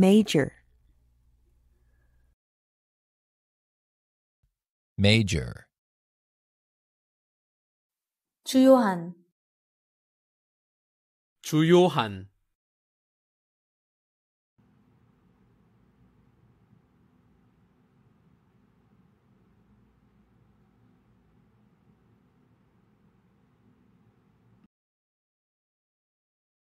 major major 주요한 주요한